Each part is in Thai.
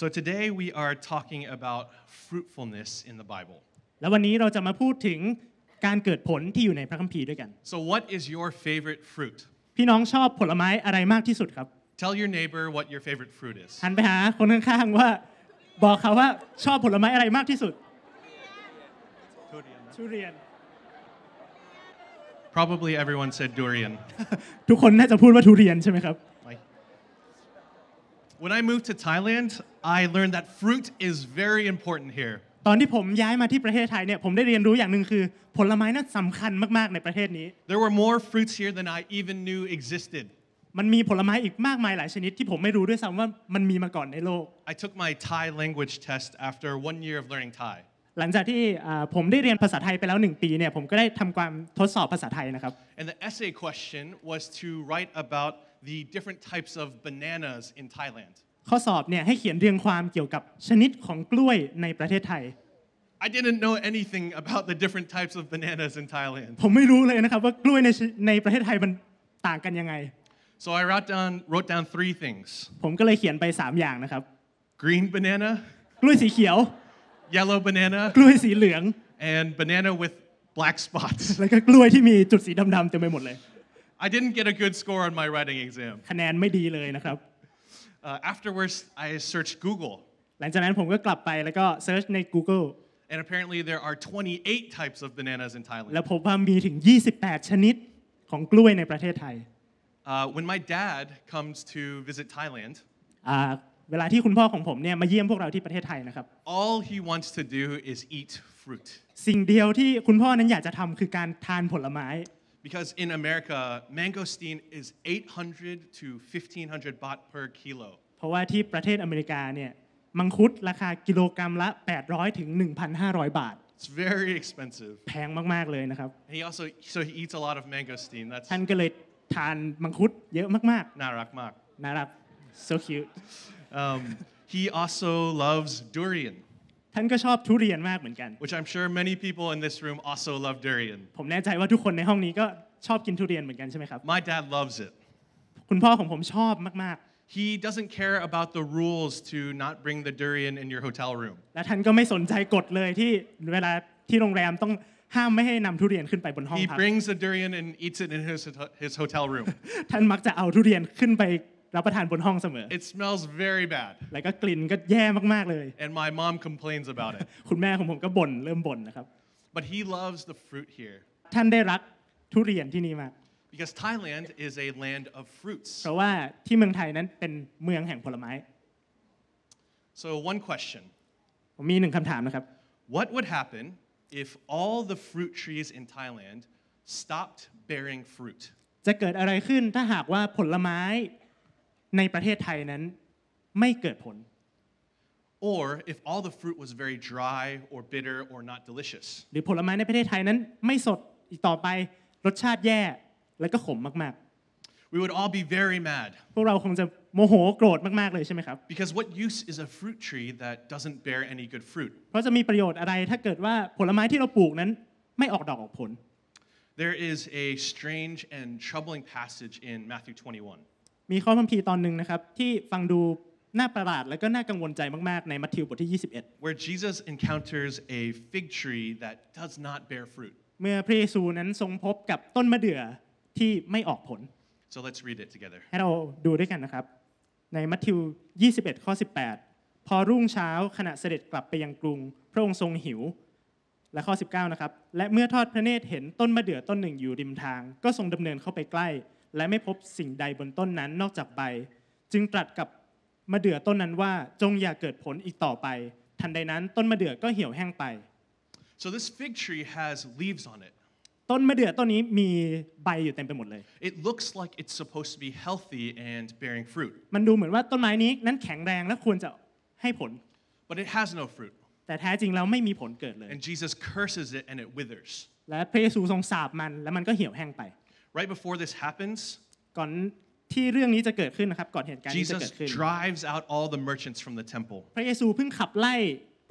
So today we are talking about fruitfulness in the Bible. และวันนี้เราจะมาพูดถึงการเกิดผลที่อยู่ในพระคัมภีร์ด้วยกัน So what is your favorite fruit? พี่น้องชอบผลไม้อะไรมากที่สุดครับ Tell your neighbor what your favorite fruit is. หันไปหาคนข้างๆว่าบอกเขาว่าชอบผลไม้อะไรมากที่สุดทุเรียน Probably everyone said durian. ทุกคนน่าจะพูดว่าทุเรียนใช่ไหมครับ When I moved to Thailand, I learned that fruit is very important here. ตอนที่ผมย้ายมาที่ประเทศไทยเนี่ยผมได้เรียนรู้อย่างหนึ่งคือ There were more fruits here than I even knew existed. มันมีผลไม้อีกมากมายหลายชนิดที่ผมไม่รู้ด้วยซ้ำว่ามันมีมาก่อนในโลก I took my Thai language test after one year of learning Thai. หลังจากที่ผมได้เรียนภาษาไทยไปแล้วหนึ่งปีเนี่ยผมก็ได้ทำความทดสอบภาษาไทยนะครับ uh, And the essay question was to write about the different types of bananas in Thailand. ข้อสอบเนี่ยให้เขียนเรียงความเกี่ยวกับชนิดของกล้วยในประเทศไทย I didn't know anything about the different types of bananas in Thailand. ผมไม่รู้เลยนะครับว่ากล้วยในในประเทศไทยมันต่างกันยังไง So I wrote down wrote down three things. ผมก็เลยเขียนไป3อย่างนะครับ Green banana. กล้วยสีเขียว Yellow banana. กล้วยสีเหลือง And banana with black spots. แล้วก็กล้วยที่มีจุดสีดำๆเต็มไปหมดเลย I didn't get a good score on my writing exam. คะแนนไม่ดีเลยนะครับ afterwards, I searched Google, หลังจากนั้นผมก็กลับไปแล้วก็เซิร์ชใน Google and apparently there are 28 types of bananas in Thailand. แล้วพบว่ามีถึง28ชนิดของกล้วยในประเทศไทย when my dad comes to visit Thailand, เวลาที่คุณพ่อของผมเนี่ยมาเยี่ยมพวกเราที่ประเทศไทยนะครับ. all he wants to do is eat fruit. สิ่งเดียวที่คุณพ่อนั้นอยากจะทำคือการทานผลไม้ because in America, mangosteen is 800 to 1,500 baht per kilo. เพราะว่าที่ประเทศอเมริกาเนี่ยมังคุดราคากิโลกรรัมละ800ถึง1,500 It's very expensive. แพงมากๆเลยนะครับ He also so he eats a lot of mangosteen. That's ท่านก็เลยทานมังคุดเยอะมากๆ so cute. Um, he also loves durian. ่านก็ชอบทุเรียนมากเหมือนกัน which I'm sure many people in this room also love durian. ผมแน่ใจว่าทุกคนในห้องนี้ก็ชอบกินทุเรียนเหมือนกันใช่ไหมครับ My dad loves it. คุณพ่อของผมชอบมาก He doesn't care about the rules to not bring the durian in your hotel room. และท่านก็ไม่สนใจกฎเลยที่เวลาที่โรงแรมต้องห้ามไม่ให้นำทุเรียนขึ้นไปบนห้อง He พัก brings the durian and eats it in his, his hotel room. ท่านมักจะเอาทุเรียนขึ้นไปรับประทานบนห้องเสมอ It smells very bad แล้วก็กลิ่นก็แย่มากๆเลย and my mom complains about it คุณแม่ของผมก็บ่นเริ่มบ่นนะครับ but he loves the fruit here ท่านได้รักทุเรียนที่นี่มาก because Thailand is a land of fruits เพราะว่าที่เมืองไทยนั้นเป็นเมืองแห่งผลไม้ so one question ผมมีหนึ่งคำถามนะครับ what would happen if all the fruit trees in Thailand stopped bearing fruit จะเกิดอะไรขึ้นถ้าหากว่าผลไม้ในประเทศไทยนั้นไม่เกิดผล or if all the fruit was very dry or bitter or not delicious หรือผลไม้ในประเทศไทยนั้นไม่สดอีกต่อไปรสชาติแย่และก็ขมมากๆ we would all be very mad พวกเราคงจะโมโหโกรธมากๆเลยใช่ไหมครับ because what use is a fruit tree that doesn't bear any good fruit เพราะจะมีประโยชน์อะไรถ้าเกิดว่าผลไม้ที่เราปลูกนั้นไม่ออกดอกออกผล there is a strange and troubling passage in Matthew 21มีข้อพัมพีตอนหนึ่งนะครับที่ฟังดูน่าประหลาดและก็น่ากังวลใจมาก ๆในมัทธิวบทที่ 21 where Jesus encounters a fig tree that does not bear fruit เมื่อพระเยซูนั้นทรงพบกับต้นมะเดื่อที่ไม่ออกผล so let's read it together ให้เราดูด้วยกันนะครับในมัทธิว21ข้อ18พอรุ่งเช้าขณะเสด็จกลับไปยังกรุง พระองค์ทรงหิว และข้อ 19นะครับและเมื่อทอดพระเนตรเห็นต้นมะเดื่อต้นหนึ่งอยู่ริมทางก็ทรงดำเนินเข้าไปใกล้และไม่พบสิ่งใดบนต้นนั้นนอกจากใบจึงตรัสกับมะเดื่อต้นนั้นว่า จงอย่าเกิดผลอีกต่อไป ทันใดนั้นต้นมะเดื่อก็เหี่ยวแห้งไป so this fig tree has leaves on it ต้นมะเดื่อต้นนี้มีใบอยู่เต็มไปหมดเลย It looks like it's supposed to be healthy and bearing fruit มันดูเหมือนว่าต้นไม้นี้นั้นแข็งแรงและควรจะให้ผล But it has no fruit แต่แท้จริงแล้วไม่มีผลเกิดเลย And Jesus curses it and it withers และพระเยซูทรงสาบมันแล้วมันก็เหี่ยวแห้งไป right before this happens ก่อนที่เรื่องนี้จะเกิดขึ้นนะครับก่อนเหตุการณ์นี้จะเกิดขึ้น Jesus drives out all the merchants from the temple พระเยซูเพิ่งขับไล่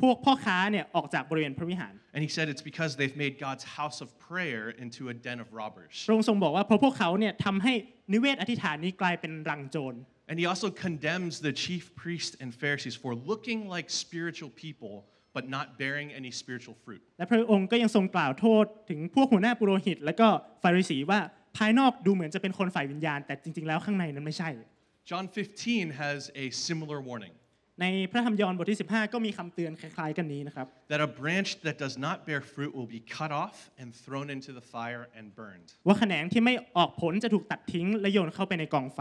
พวกพ่อค้าเนี่ยออกจากบริเวณพระวิหาร And he said it's because they've made God's house of prayer into a den of robbers พระองค์ทรงบอกว่าเพราะพวกเขาเนี่ยทำให้นิเวศอธิษฐานนี้กลายเป็นรังโจร And he also condemns the chief priests and Pharisees for looking like spiritual people but not bearing any spiritual fruit และพระองค์ก็ยังทรงกล่าวโทษถึงพวกหัวหน้าปุโรหิตและก็ฟาริสีว่าภายนอกดูเหมือนจะเป็นคนฝ่ายวิญญาณ แต่จริง ๆแล้วข้างในนั้นไม่ใช่ John 15 has a similar warning ในพระธรรมยอห์นบทที่ 15 ก็มีคำเตือนคล้าย ๆ กันนี้นะครับ that a branch that does not bear fruit will be cut off and thrown into the fire and burned ว่าแขนงที่ไม่ออกผลจะถูกตัดทิ้ง และโยนเข้าไปในกองไฟ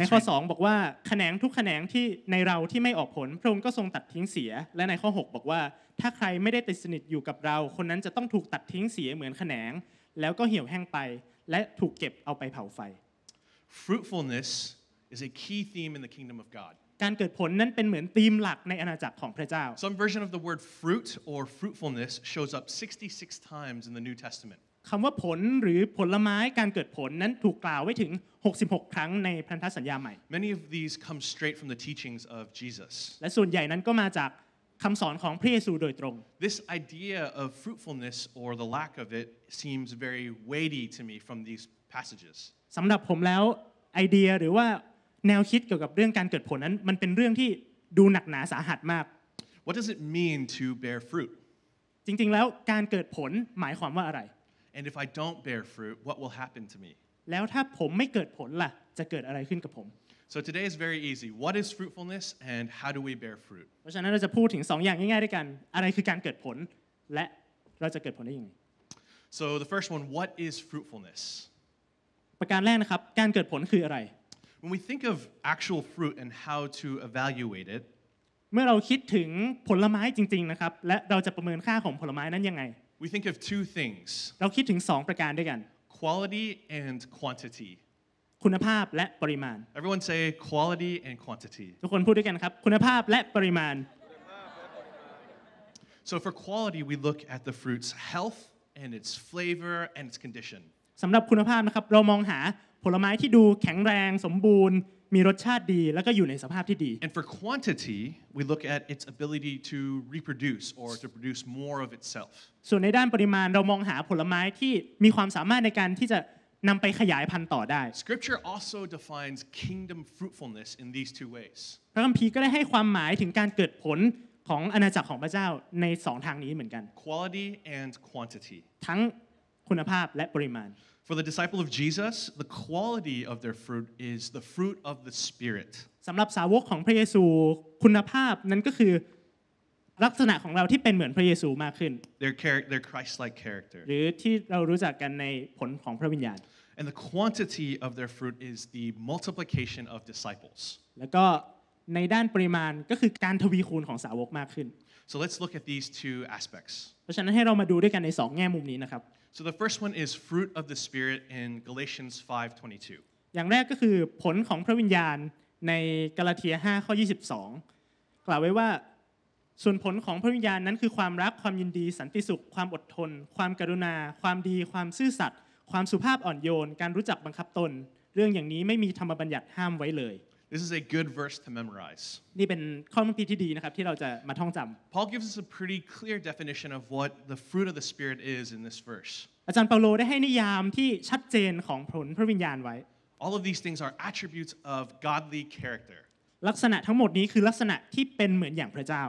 ในข้อ 2 บอกว่าแขนงทุกแขนงที่ในเราที่ไม่ออกผล พระองค์ก็ทรงตัดทิ้งเสียและในข้อ 6 บอกว่า ถ้าใครไม่ได้ติดสนิทอยู่กับเรา คนนั้นจะต้องถูกตัดทิ้งเสียเหมือนแขนงแล้วก็เหี่ยวแห้งไป และถูกเก็บเอาไปเผาไฟ Fruitfulness is a key theme in the kingdom of God. การเกิดผลนั้นเป็นเหมือนธีมหลักในอาณาจักรของพระเจ้า Some version of the word fruit or fruitfulness shows up 66 times in the New Testament. คำว่าผลหรือผลไม้การเกิดผลนั้นถูกกล่าวไว้ถึง 66 ครั้งในพันธสัญญาใหม่ Many of these come straight from the teachings of Jesus. และส่วนใหญ่นั้นก็มาจากคำสอนของพระเยซูโดยตรง This idea of fruitfulness or the lack of it seems very weighty to me from these passages สำหรับผมแล้วไอเดียหรือว่าแนวคิดเกี่ยวกับเรื่องการเกิดผลนั้นมันเป็นเรื่องที่ดูหนักหนาสาหัสมาก What does it mean to bear fruit จริงๆแล้วการเกิดผลหมายความว่าอะไร And if I don't bear fruit what will happen to me แล้วถ้าผมไม่เกิดผลล่ะจะเกิดอะไรขึ้นกับผม So today is very easy. What is fruitfulness and how do we bear fruit? เพราะฉะนั้นเราจะพูดถึงสองอย่างง่ายๆด้วยกันอะไรคือการเกิดผลและเราจะเกิดผลได้ยังไง So the first one, what is fruitfulness? ประการแรกนะครับการเกิดผลคืออะไร When we think of actual fruit and how to evaluate it, เมื่อเราคิดถึงผลไม้จริงๆนะครับและเราจะประเมินค่าของผลไม้นั้นยังไง we think of two things เราคิดถึงสองประการด้วยกัน quality and quantity คุณภาพและปริมาณ Everyone say quality and quantity ทุกคนพูดด้วยกันครับคุณภาพและปริมาณ So for quality we look at the fruit's health and its flavor and its condition สำหรับคุณภาพนะครับเรามองหาผลไม้ที่ดูแข็งแรงสมบูรณ์ มีรสชาติดีแล้วก็อยู่ในสภาพที่ดี And for quantity we look at its ability to reproduce or to produce more of itself ส่วนในด้านปริมาณเรามองหาผลไม้ที่มีความสามารถในการที่จะนำไปขยายพันธุ์ต่อได้ Scripture also defines kingdom fruitfulness in these two ways พระคัมภีร์ก็ได้ให้ความหมายถึงการเกิดผลของอาณาจักรของพระเจ้าในสองทางนี้เหมือนกัน quality and quantity ทั้งคุณภาพและปริมาณ For the disciple of Jesus the quality of their fruit is the fruit of the spirit สำหรับสาวกของพระเยซูคุณภาพนั้นก็คือลักษณะของเราที่เป็นเหมือนพระเยซูมากขึ้น their character their l i k e หรือที่เรารู้จักกันในผลของพระวิญญาณ and the quantity of their fruit is the multiplication of disciples. แล้วก็ในด้านปริมาณก็คือการทวีคูณของสาวกมากขึ้น So let's look at these two aspects. เพราะฉะนั้นให้เรามาดูด้วยกันในสองแง่มุมนี้นะครับ So the first one is fruit of the spirit in Galatians 5:22. อย่างแรกก็คือผลของพระวิญญาณในกาลาเทีย5ข้อ22 กล่าวไว้ว่า ส่วนผลของพระวิญญาณนั้นคือความรักความยินดี สันติสุข ความอดทน ความกรุณา ความดี ความซื่อสัตย์ความสุภาพอ่อนโยน การรู้จักบังคับตน เรื่องอย่างนี้ไม่มีธรรมบัญญัติห้ามไว้เลย This is a good verse to memorize. นี่เป็นข้อมัพิที่ดีนะครับที่เราจะมาท่องจำ Paul gives us a pretty clear definition of what the fruit of the Spirit is in this verse. อาจารย์เปาโลได้ให้นิยามที่ชัดเจนของผลพระวิญญาณไว้ All of these things are attributes of godly character. ลักษณะทั้งหมดนี้คือลักษณะที่เป็นเหมือนอย่างพระเจ้า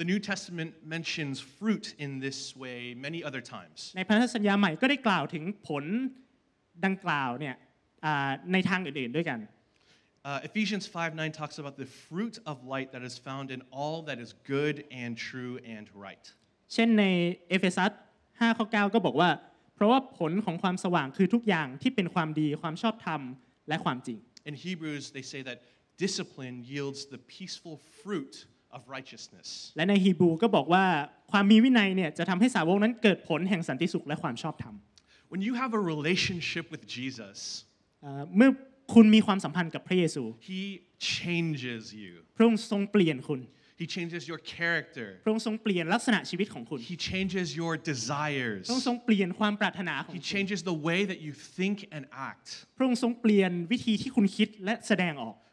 The New Testament mentions fruit in this way many other times. ในพันธสัญญาใหม่ก็ได้กล่าวถึงผลดังกล่าวเนี่ยในทางอื่นๆด้วยกัน uh, Ephesians 5 9 talks about the fruit of light that is found in all that is good and true and right. เชนในเอเฟซส In Hebrews they say that discipline yields the peaceful fruit of righteousness และในฮีบรูก็บอกว่าความมีวินัยเนี่ยจะทำให้สาวกนั้นเกิดผลแห่งสันติสุขและความชอบธรรม when you have a relationship with Jesus เมื่อคุณมีความสัมพันธ์กับพระเยซู He changes you พระองค์ทรงเปลี่ยนคุณ He changes your character พระองค์ทรงเปลี่ยนลักษณะชีวิตของคุณ He changes your desires พระองค์ทรงเปลี่ยนความปรารถนาของคุณ He changes the way that you think and act พระองค์ทรงเปลี่ยนวิธีที่คุณคิดและแสดงออก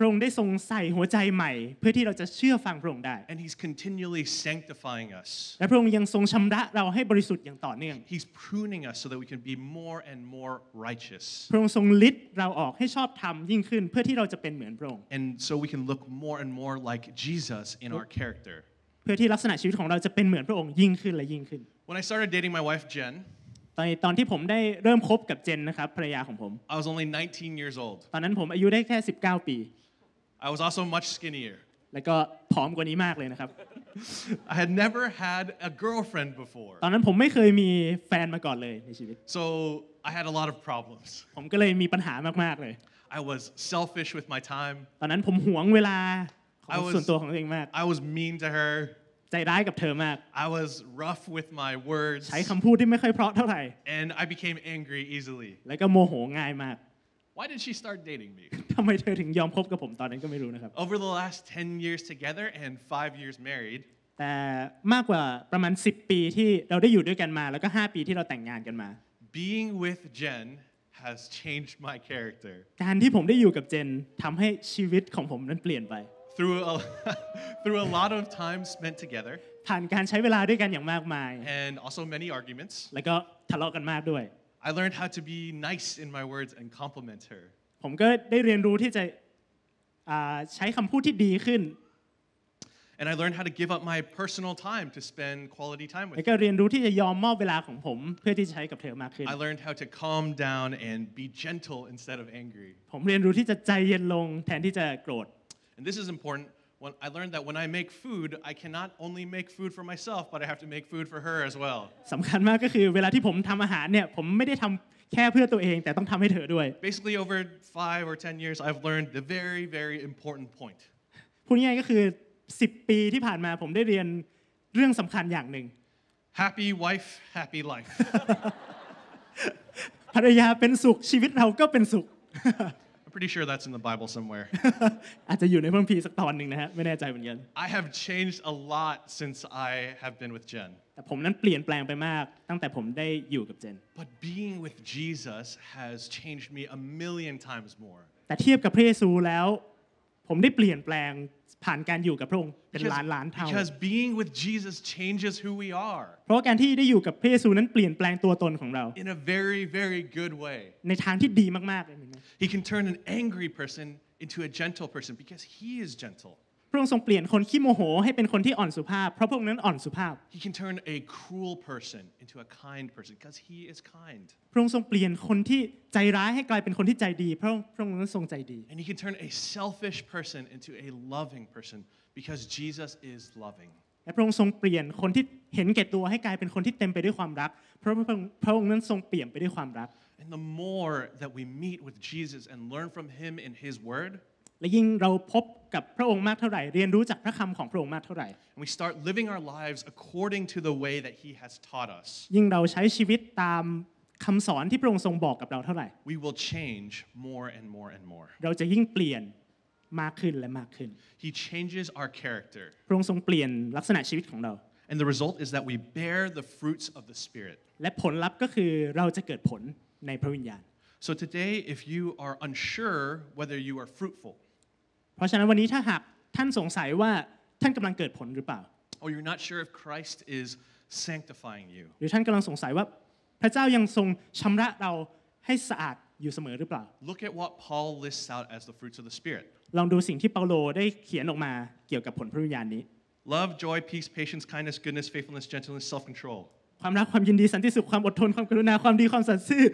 พระองค์ได้ทรงใส่หัวใจใหม่ เพื่อที่เราจะเชื่อฟังพระองค์ได้ And he's continually sanctifying us และพระองค์ยังทรงชำระเราให้บริสุทธิ์อย่างต่อเนื่อง He's pruning us so that we can be more and more righteous พระองค์ทรงลิดเราออกให้ชอบธรรมยิ่งขึ้น เพื่อที่เราจะเป็นเหมือนพระองค์ And so we can look more and more like Jesus in our character เพื่อที่ลักษณะชีวิตของเราจะเป็นเหมือนพระองค์ยิ่งขึ้นและยิ่งขึ้น When I started dating my wife Jen ตอนตอนที่ผมได้เริ่มคบกับเจนนะครับภรรยาของผม I was only 19 years old ตอนนั้นผมอายุได้แค่ 19 ปี I was also much skinnier. แล้วก็ผอมกว่านี้มากเลยนะครับ I had never had a girlfriend before. ตอนนั้นผมไม่เคยมีแฟนมาก่อนเลยในชีวิต So I had a lot of problems. ผมก็เลยมีปัญหามากๆเลย I was selfish with my time. ตอนนั้นผมหวงเวลาของ I was- I was mean to her. ใจร้ายกับเธอมาก I was rough with my words. ใช้คำพูดที่ไม่ค่อยเพราะเท่าไหร่ And I became angry easily. แล้วก็โมโหง่ายมาก why did she start dating me? ทำไมเธอถึงยอมคบกับผมตอนนั้นก็ไม่รู้นะครับ Over the last 10 years together and 5 years married, แต่มากกว่าประมาณ10ปีที่เราได้อยู่ด้วยกันมาแล้วก็5ปีที่เราแต่งงานกันมา being with Jen has changed my character การที่ผมได้อยู่กับเจนทำให้ชีวิตของผมนั้นเปลี่ยนไป through a, through a lot of time spent together ผ่านการใช้เวลาด้วยกันอย่างมากมาย and also many arguments. แล้วก็ทะเลาะกันมากด้วย I learned how to be nice in my words and compliment her. ผมก็ได้เรียนรู้ที่จะใช้คำพูดที่ดีขึ้น. Uh, and I learned how to give up my personal time to spend quality time with her. แล้วก็เรียนรู้ที่จะยอมมอบเวลาของผมเพื่อที่จะใช้กับเธอมากขึ้น I learned how to calm down and be gentle instead of angry ผมเรียนรู้ที่จะใจเย็นลงแทนที่จะโกรธ And this is important when I learned that when I make food, I cannot only make food for myself, but I have to make food for her as well. สำคัญมากก็คือเวลาที่ผมทำอาหารเนี่ยผมไม่ได้ทำแค่เพื่อตัวเองแต่ต้องทำให้เธอด้วย Basically over five or ten years, I've learned the very very important point. พูดง่ายก็คือ10 Happy wife, happy life. ภรรยาเป็นสุขชีวิตเราก็เป็นสุข pretty sure that's in the Bible somewhere. I have changed a lot since I have been with Jen. But being with Jesus has changed me a million times more. แต่เทียบกับพระเยซูแล้วผมได้เปลี่ยนแปลงผ่านการอยู่กับพระองค์เป็นล้านล้านเท่า because being with Jesus changes who we are เพราะการที่ได้อยู่กับพระเยซูนั้นเปลี่ยนแปลงตัวตนของเรา in a very very good way ในทางที่ดีมากๆเลย He can turn an angry person into a gentle person because he is gentle ระองค์ทรงเปลี่ยนคนขี้โมโหให้เป็นคนที่อ่อนสุภาพ เพราะพวกนั้นอ่อนสุภาพ He can turn a cruel person into a kind person because He is kind พระองค์ทรงเปลี่ยนคนที่ใจร้ายให้กลายเป็นคนที่ใจดี เพราะพระองค์นั้นทรงใจดี And He can turn a selfish person into a loving person because Jesus is loving และพระองค์ทรงเปลี่ยนคนที่เห็นแก่ตัวให้กลายเป็นคนที่เต็มไปด้วยความรักเพราะพระองค์นั้นทรงเปี่ยมไปด้วยความรัก And the more that we meet with Jesus and learn from Him in His Word และยิ่งเราพบกับพระองค์มากเท่าไหร่ เรียนรู้จากพระคำของพระองค์มากเท่าไหร่ we start living our lives according to the way that He has taught us ยิ่งเราใช้ชีวิตตามคำสอนที่พระองค์ทรงบอกกับเราเท่าไหร่ We will change more and more and more เราจะยิ่งเปลี่ยนมากขึ้นและมากขึ้น He changes our character พระองค์ทรงเปลี่ยนลักษณะชีวิตของเรา And the result is that we bear the fruits of the Spirit และผลลัพธ์ก็คือเราจะเกิดผลในพระวิญญาณ So today if you are unsure whether you are fruitful พราะฉะนั้นวันนี้ถ้าหากท่านสงสัยว่าท่านกำลังเกิดผลหรือเปล่า or you're not sure if Christ is sanctifying you หรือท่านกำลังสงสัยว่าพระเจ้ายังทรงชำระเราให้สะอาดอยู่เสมอหรือเปล่า look at what Paul lists out as the fruits of the Spirit ลองดูสิ่งที่เปาโลได้เขียนออกมาเกี่ยวกับผลพระวิญญาณนี้ love joy peace patience kindness goodness faithfulness gentleness self control ความรักความยินดีสันติสุขความอดทนความกรุณาความดีความสัตย์ซื่อ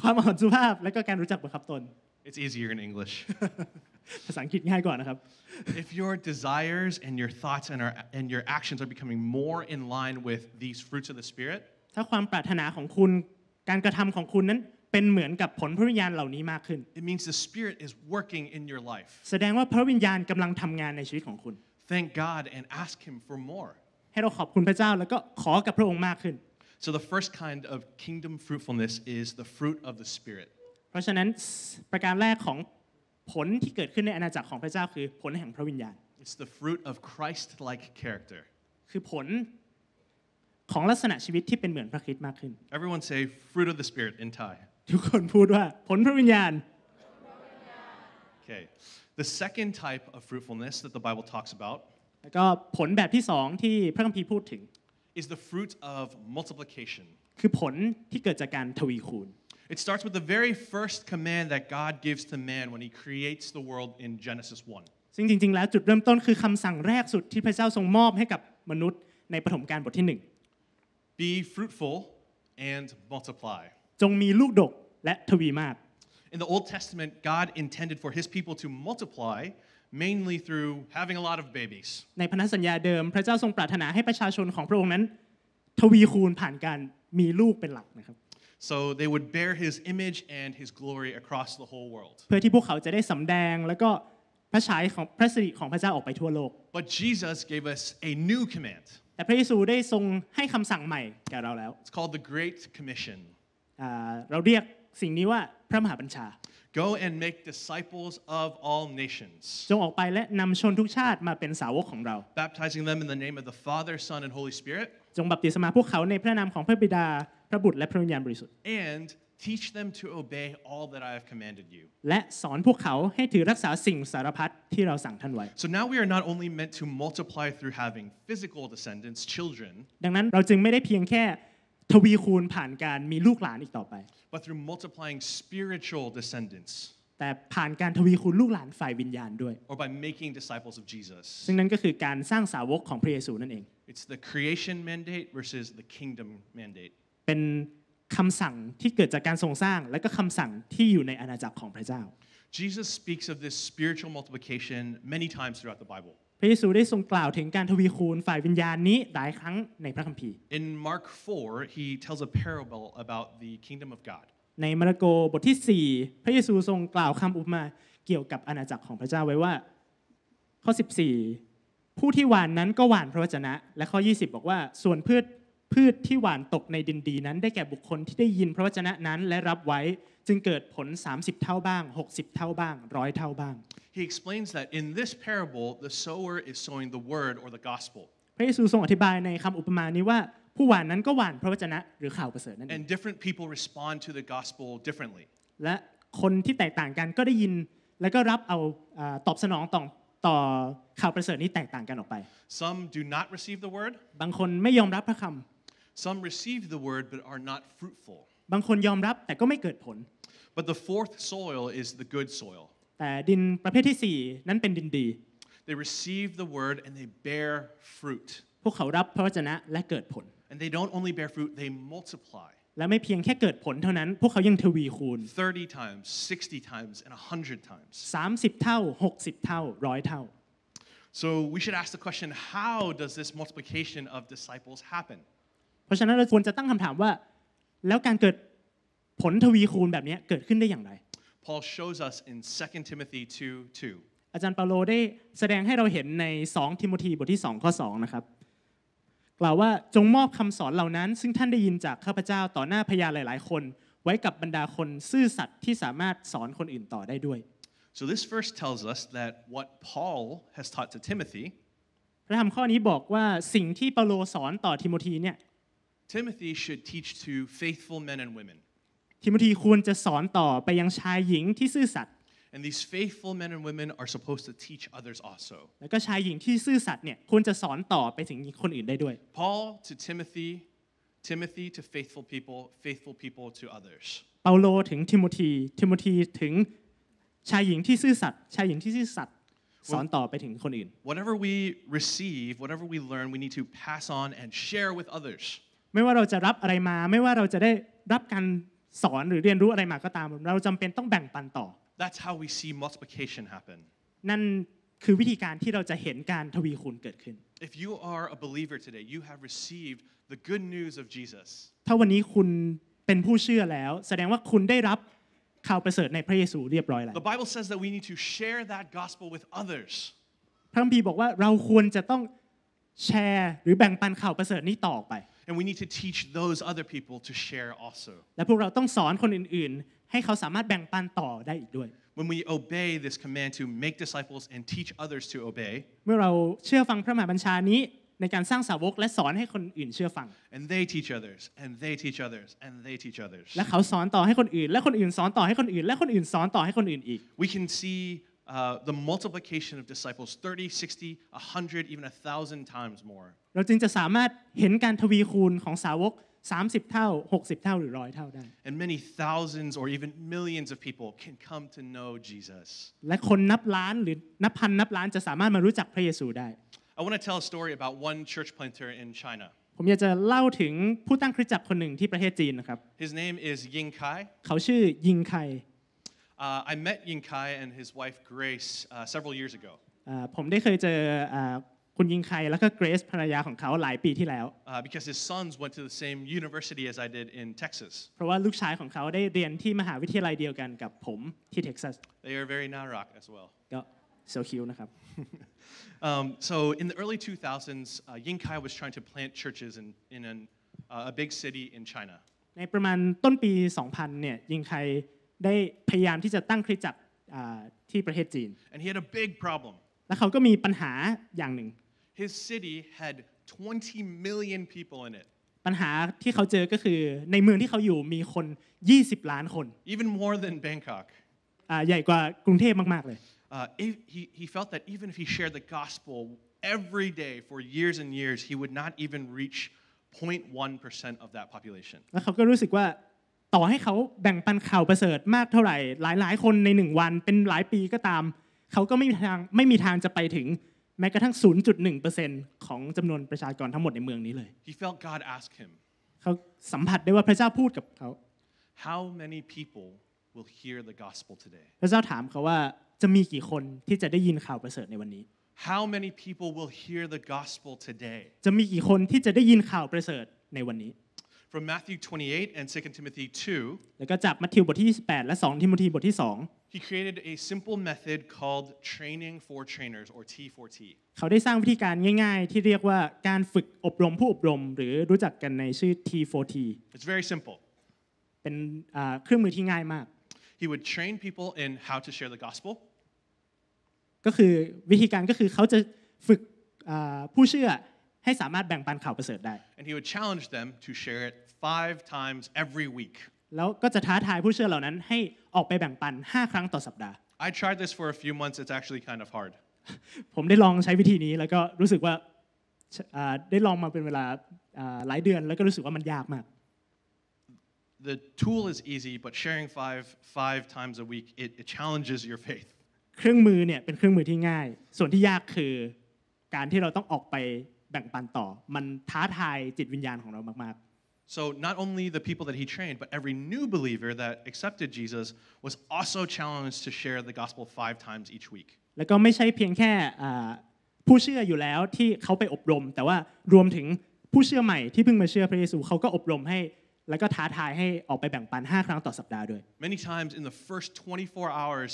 ความอ่อนสุภาพและก็การรู้จักบังคับตน it's easier in English ภาษาอังกฤษง่ายกว่านะครับ If your desires and your thoughts and, our, and your actions are becoming more in line with these fruits of the Spirit ถ้าความปรารถนาของคุณ การกระทำของคุณนั้น เป็นเหมือนกับผลพระวิญญาณเหล่านี้มากขึ้น It means the Spirit is working in your life แสดงว่าพระวิญญาณกำลังทำงานในชีวิตของคุณ Thank God and ask Him for more ให้เราขอบคุณพระเจ้าแล้วก็ขอกับพระองค์มากขึ้น So the first kind of kingdom fruitfulness is the fruit of the Spirit เพราะฉะนั้น ประการแรกของผลที่เกิดขึ้นในอาณาจักรของพระเจ้าคือผลแห่งพระวิญญาณ It's the fruit of Christ-like character คือผลของลักษณะชีวิตที่เป็นเหมือนพระคริสต์มากขึ้น Everyone say fruit of the spirit in Thai ทุกคนพูดว่า ผลพระวิญญาณ Okay the second type of fruitfulness that the Bible talks about แล้วก็ผลแบบที่สองที่พระคัมภีร์พูดถึง is the fruit of multiplication คือผลที่เกิดจากการทวีคูณ It starts with the very first command that God gives to man when he creates the world in Genesis 1. ซึ่งจริงๆแล้วจุดเริ่มต้นคือคำสั่งแรกสุดที่พระเจ้าทรงมอบให้กับมนุษย์ในปฐมกาลบทที่หนึ่ง Be fruitful and multiply จงมีลูกดกและทวีมาก In the Old Testament God intended for his people to multiply mainly through having a lot of babies ในพันธสัญญาเดิมพระเจ้าทรงปรารถนาให้ประชาชนของพระองค์นั้นทวีคูณผ่านการมีลูกเป็นหลักนะครับ so they would bear his image and his glory across the whole world เพื่อที่พวกเขาจะได้สำแดงแล้วก็พระฉายของพระสิริของพระเจ้าออกไปทั่วโลก but Jesus gave us a new command แต่พระเยซูได้ทรงให้คำสั่งใหม่แก่เราแล้ว it's called the Great Commission เราเรียกสิ่งนี้ว่าพระมหาบัญชา Go and make disciples of all nations จงออกไปและนำชนทุกชาติมาเป็นสาวกของเรา Baptizing them in the name of the Father Son and Holy Spirit จงบัพติศมาพวกเขาในพระนามของพระบิดาพระบุตรและพระวิญญาณบริสุทธิ์ and teach them to obey all that I have commanded you และสอนพวกเขาให้ถือรักษาสิ่งสารพัดที่เราสั่งท่านไว้ so now we are not only meant to multiply through having physical descendants children ดังนั้นเราจึงไม่ได้เพียงแค่ทวีคูณผ่านการมีลูกหลานอีกต่อไป but through multiplying spiritual descendants แต่ผ่านการทวีคูณลูกหลานฝ่ายวิญญาณด้วย or by making disciples of Jesus ซึ่งนั้นก็คือการสร้างสาวกของพระเยซูนั่นเอง it's the creation mandate versus the kingdom mandate เป็นคำสั่งที่เกิดจากการทรงสร้างและก็คำสั่งที่อยู่ในอาณาจักรของพระเจ้า Jesus speaks of this spiritual multiplication many times throughout the Bible พระเยซูได้ทรงกล่าวถึงการทวีคูณฝ่ายวิญญาณนี้หลายครั้งในพระคัมภีร์ In Mark 4 he tells a parable about the kingdom of God ในมาระโกบทที่ 4 พระเยซูทรงกล่าวคำอุปมาเกี่ยวกับอาณาจักรของพระเจ้าไว้ว่า ข้อ 14 ผู้ที่หวานนั้นก็หวานพระวจนะ และข้อ 20 บอกว่าส่วนพืชพืชที่หวานตกในดินดีนั้น ได้แก่บุคคลที่ได้ยินพระวจนะนั้น และรับไว้จึงเกิดผล 30 เท่าบ้าง 60 เท่าบ้างร้อยเท่าบ้าง He explains that in this parable the sower is sowing the word or the gospel พระเยซูทรงอธิบายในคำอุปมานี้ว่า ผู้หวานนั้นก็หวานพระวจนะหรือข่าวประเสริฐนั่นเอง And different people respond to the gospel differently และคนที่แตกต่างกันก็ได้ยินและก็รับเอาตอบสนองต่อต่อข่าวประเสริฐนี้แตกต่างกันออกไป Some do not receive the word บางคนไม่ยอมรับพระคำ Some receive the word but are not fruitful. บางคนยอมรับแต่ก็ไม่เกิดผล But the fourth soil is the good soil. แต่ดินประเภทที่ They receive the word and they bear fruit. พวกเขารับพระวจนะและเกิดผล And they don't only bear fruit, they multiply. 30 times, 60 times, and 100 times. So we should ask the question, how does this multiplication of disciples happen? เพราะฉะนั้นเราควรจะตั้งคำถามว่า แล้วการเกิดผลทวีคูณแบบนี้เกิดขึ้นได้อย่างไร Paul shows us in 2 Timothy 2 2อาจารย์เปาโลได้แสดงให้เราเห็นใน 2 ทิโมธี บทที่ 2 ข้อ 2 นะครับกล่าวว่าจงมอบคำสอนเหล่านั้น ซึ่งท่านได้ยินจากข้าพเจ้าต่อหน้าพยานหลาย ๆ คนไว้กับบรรดาคนซื่อสัตย์ที่สามารถสอนคนอื่นต่อได้ด้วย so this verse tells us that what Paul has taught to Timothy พระธรรมข้อนี้บอกว่าสิ่งที่เปาโลสอนต่อทิโมธีเนี่ย Timothy should teach to faithful men and women. ทิโมธีควรจะสอนต่อไปยังชายหญิงที่ซื่อสัตย์ And these faithful men and women are supposed to teach others also. แล้วก็ชายหญิงที่ซื่อสัตย์เนี่ยควรจะสอนต่อไปถึงคนอื่นได้ด้วย Paul to Timothy, Timothy to faithful people, faithful people to others. เปาโลถึงทิโมธี Whatever we receive, whatever we learn, we need to pass on and share with others. ไม่ว่าเราจะรับอะไรมา ไม่ว่าเราจะได้รับการสอนหรือเรียนรู้อะไรมาก็ตาม เราจำเป็นต้องแบ่งปันต่อ That's how we see multiplication happen นั่นคือวิธีการที่เราจะเห็นการทวีคูณเกิดขึ้น If you are a believer today you have received the good news of Jesus ถ้าวันนี้คุณเป็นผู้เชื่อแล้ว แสดงว่าคุณได้รับข่าวประเสริฐในพระเยซูเรียบร้อยแล้ว The Bible says that we need to share that gospel with others พระคัมภีร์บอกว่าเราควรจะต้องแชร์หรือแบ่งปันข่าวประเสริฐนี้ต่อไป And we need to teach those other people to share also. และพวกเราต้องสอนคนอื่นๆให้เขาสามารถแบ่งปันต่อได้อีกด้วย When we obey this command to make disciples and teach others to obey เมื่อเราเชื่อฟังพระมหาบัญชานี้ในการสร้างสาวกและสอนให้คนอื่นเชื่อฟัง and they teach others and they teach others and they teach others และเขาสอนต่อให้คนอื่นและคนอื่นสอนต่อให้คนอื่นและคนอื่นสอนต่อให้คนอื่นอีก we can see uh, the multiplication of disciples 30, 60, 100, even 1,000 times more. 30 And many thousands or even millions of people can come to know Jesus. I want to tell a story about one church planter in China. ผมอยากจะเล่าถึงผู้ตั้งคริสตจักรคนหนึ่งที่ประเทศจีนนะครับ His name is Ying Kai. เขาชื่อยิงไค uh, I met Kai and his wife Grace uh, several years ago. Uh, ผมได้เคยเจอคุณยิงไคแล้วก็เกรซภรรยาของเขาหลายปีที่แล้ว because his sons went to the same university as I did in Texas เพราะว่าลูกชายของเขาได้เรียนที่มหาวิทยาลัยเดียวกันกับผมที่เท็กซัส they are very narak as well ก็ so um, so in the early 2000s uh, Ying Kai was trying to plant churches in in an, uh, a big city in China ในประมาณต้นปีได้พยายามที่จะตั้งคริสตจักรที่ประเทศจีน and he had a big problem และเขาก็มีปัญหาอย่างหนึ่ง his city had 20 million people in it ปัญหาที่เขาเจอก็คือในเมืองที่เขาอยู่มีคน 20 ล้านคน even more than Bangkok ใหญ่กว่ากรุงเทพมาก ๆเลย Uh, he, he felt that even if he shared the gospel every day for years and years, he would not even reach 0.1% of that population. แล้วเขาก็รู้สึกว่าต่อให้เขาแบ่งปันข่าวประเสริฐมากเท่าไหร่หลาย ๆ คนในหนึ่งวันเป็นหลายปีก็ตามเขาก็ไม่มีทางไม่มีทางจะไปถึงแม้กระทั่ง 0.1%ของจำนวนประชากรทั้งหมดในเมืองนี้เลย He felt God ask him เขาสัมผัสได้ว่าพระเจ้าพูดกับเขา How many people will hear the gospel today พระเจ้าถามเขาว่าจะมีกี่คนที่จะได้ยินข่าวประเสริฐในวันนี้ How many people will hear the gospel today จะมีกี่คนที่จะได้ยินข่าวประเสริฐในวันนี้ from Matthew 28 and 2 Timothy 2. แล้วก็จากมัทธิวบทที่28และ2ทิโมธีบทที่2 He created a simple method called training for trainers or T4T. เขาได้สร้างวิธีการง่าย ๆ ที่เรียกว่าการฝึกอบรมผู้อบรมหรือรู้จักกันในชื่อ T4T. It's very simple. เป็นเครื่องมือที่ง่ายมาก He would train people in how to share the gospel. ก็คือวิธีการก็คือเขาจะฝึกผู้เชื่อให้สามารถแบ่งปันข่าวประเสริฐได้ and he would challenge them to share it five times every week แล้วก็จะท้าทายผู้เชื่อเหล่านั้น ให้ออกไปแบ่งปัน 5 ครั้งต่อสัปดาห์ I tried this for a few months it's actually kind of hard ผมได้ลองใช้วิธีนี้แล้วก็รู้สึกว่าได้ลองมาเป็นเวลาหลายเดือน แล้วก็รู้สึกว่ามันยากมาก The tool is easy but sharing five five times a week it, it challenges your faith เครื่องมือเนี่ยเป็นเครื่องมือที่ง่าย ส่วนที่ยากคือการที่เราต้องออกไปแบ่งปันต่อมันท้าทายจิตวิญญาณของเรามาก ๆ So not only the people that he trained, but every new believer that accepted Jesus was also challenged to share the gospel five times each week. แล้วก็ไม่ใช่เพียงแค่ผู้เชื่ออยู่แล้วที่เขาไปอบรม แต่ว่ารวมถึงผู้เชื่อใหม่ที่เพิ่งมาเชื่อพระเยซูเขาก็อบรมให้ แล้วก็ท้าทายให้ออกไปแบ่งปัน5ครั้งต่อสัปดาห์ด้วย Many times in the first 24 hours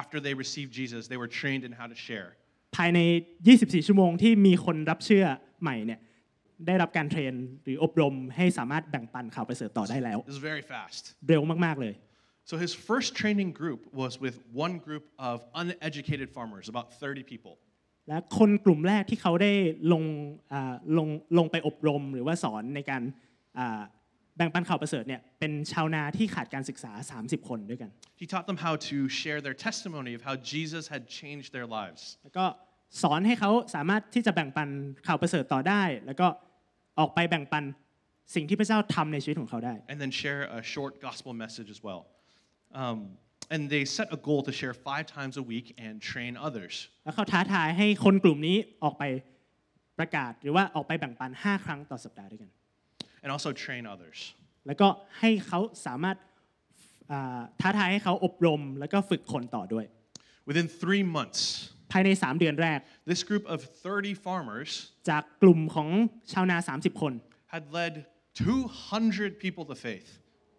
after they received Jesus, they were trained in how to share. ภายใน 24 ชั่วโมงที่มีคนรับเชื่อใหม่เนี่ยได้รับการเทรนหรืออบรมให้สามารถแบ่งปันข่าวประเสริฐต่อได้แล้ว i s s very fast เร็วมากๆเลย So his first training group was with one group of uneducated farmers about 30 people และคนกลุ่มแรกที่เขาได้ลงลงลงไปอบรมหรือว่าสอนในการแบ่งปันข่าวประเสริฐเนี่ยเป็นชาวนาที่ขาดการศึกษา 30 คนด้วยกัน He taught them how to share their testimony of how Jesus had changed their lives แล้วก็สอนให้เขาสามารถที่จะแบ่งปันข่าวประเสริฐต่อได้ แล้วก็ออกไปแบ่งปันสิ่งที่พระเจ้าทำในชีวิตของเขาได้ and then share a short gospel message as well um, and they set a goal to share five times a week and train others แล้วเขาท้าทายให้คนกลุ่มนี้ออกไปประกาศหรือว่าออกไปแบ่งปัน5ครั้งต่อสัปดาห์ด้วยกัน and also train others แล้วก็ให้เขาสามารถท้าทายให้เขาอบรม แล้วก็ฝึกคนต่อด้วย within three months ภายใน 3 เดือนแรก This group of 30 farmers จากกลุ่มของชาวนา 30 คน had led 200 people to faith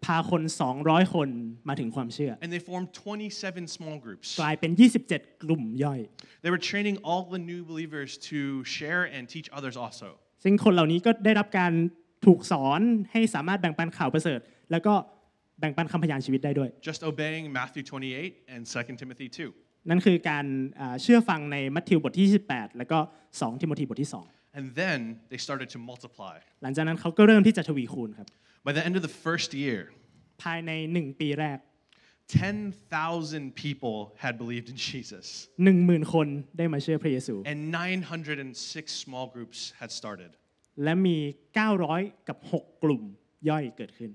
พาคน 200 คนมาถึงความเชื่อ and they formed 27 small groups กลายเป็น27 กลุ่มย่อย they were training all the new believers to share and teach others also ซึ่งคนเหล่านี้ก็ได้รับการถูกสอนให้สามารถแบ่งปันข่าวประเสริฐ แล้วก็แบ่งปันคำพยานชีวิตได้ด้วย just obeying Matthew 28 and 2 Timothy 2นั่นคือการเชื่อฟังในมัทธิวบทที่28แล้วก็ 2 ทิโมธีบทที่2 And then they started to multiply หลังจากนั้นเขาก็เริ่มที่จะทวีคูณครับ By the end of the first year ภายใน 1 ปีแรก 10,000 people had believed in Jesus. 1,000 คนได้มาเชื่อพระเยซู And 906 small groups had started. และมี 900กับ6กลุ่มย่อยเกิดขึ้น